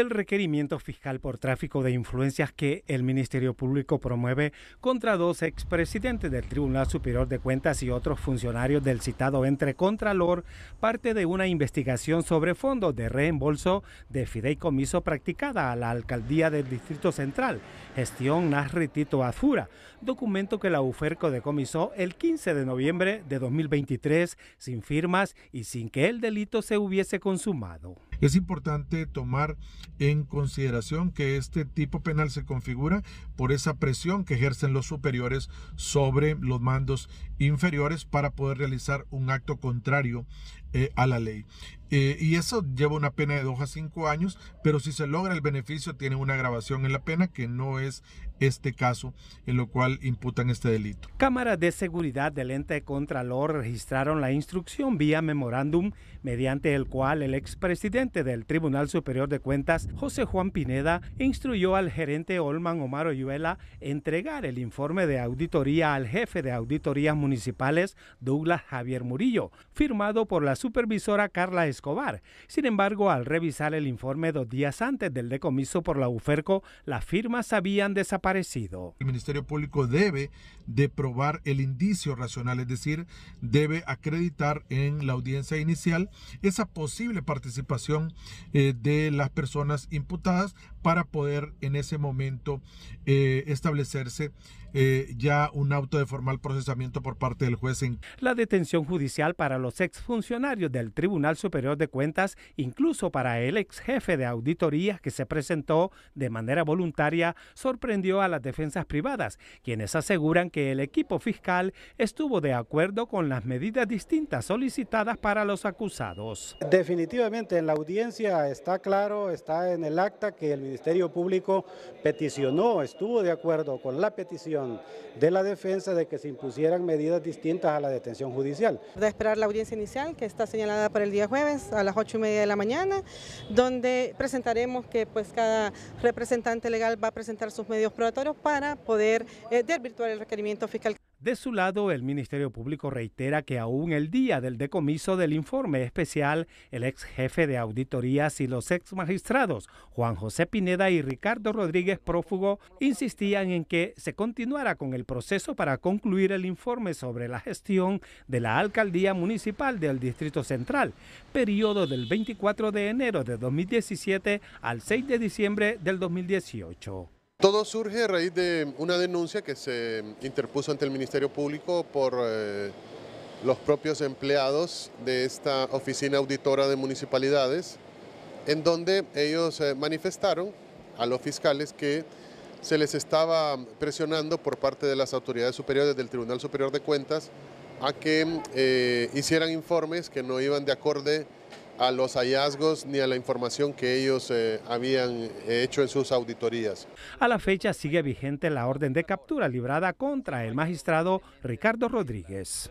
el requerimiento fiscal por tráfico de influencias que el Ministerio Público promueve contra dos expresidentes del Tribunal Superior de Cuentas y otros funcionarios del citado entre Contralor, parte de una investigación sobre fondos de reembolso de fideicomiso practicada a la Alcaldía del Distrito Central, gestión Nasritito Azura, documento que la UFERCO decomisó el 15 de noviembre de 2023 sin firmas y sin que el delito se hubiese consumado. Es importante tomar en consideración que este tipo penal se configura por esa presión que ejercen los superiores sobre los mandos inferiores para poder realizar un acto contrario eh, a la ley. Eh, y eso lleva una pena de dos a cinco años, pero si se logra el beneficio tiene una agravación en la pena que no es este caso en lo cual imputan este delito. Cámaras de seguridad del ente Contralor registraron la instrucción vía memorándum mediante el cual el expresidente del Tribunal Superior de Cuentas, José Juan Pineda, instruyó al gerente Olman Omar Oyuela entregar el informe de auditoría al jefe de auditoría municipal municipales Douglas Javier Murillo, firmado por la supervisora Carla Escobar. Sin embargo, al revisar el informe dos días antes del decomiso por la UFERCO, las firmas habían desaparecido. El Ministerio Público debe de probar el indicio racional, es decir, debe acreditar en la audiencia inicial esa posible participación eh, de las personas imputadas para poder en ese momento eh, establecerse eh, ya un auto de formal procesamiento por parte del juez. La detención judicial para los exfuncionarios del Tribunal Superior de Cuentas, incluso para el ex jefe de auditoría que se presentó de manera voluntaria, sorprendió a las defensas privadas, quienes aseguran que el equipo fiscal estuvo de acuerdo con las medidas distintas solicitadas para los acusados. Definitivamente en la audiencia está claro, está en el acta que el Ministerio Público peticionó, estuvo de acuerdo con la petición de la defensa de que se impusieran medidas distintas a la detención judicial. De esperar la audiencia inicial que está señalada para el día jueves a las ocho y media de la mañana, donde presentaremos que pues cada representante legal va a presentar sus medios probatorios para poder eh, desvirtuar el requerimiento fiscal. De su lado, el Ministerio Público reitera que aún el día del decomiso del informe especial, el ex jefe de auditorías y los ex magistrados Juan José Pineda y Ricardo Rodríguez Prófugo insistían en que se continuara con el proceso para concluir el informe sobre la gestión de la alcaldía municipal del Distrito Central, periodo del 24 de enero de 2017 al 6 de diciembre del 2018. Todo surge a raíz de una denuncia que se interpuso ante el Ministerio Público por eh, los propios empleados de esta oficina auditora de municipalidades, en donde ellos eh, manifestaron a los fiscales que se les estaba presionando por parte de las autoridades superiores del Tribunal Superior de Cuentas a que eh, hicieran informes que no iban de acorde a los hallazgos ni a la información que ellos eh, habían eh, hecho en sus auditorías. A la fecha sigue vigente la orden de captura librada contra el magistrado Ricardo Rodríguez.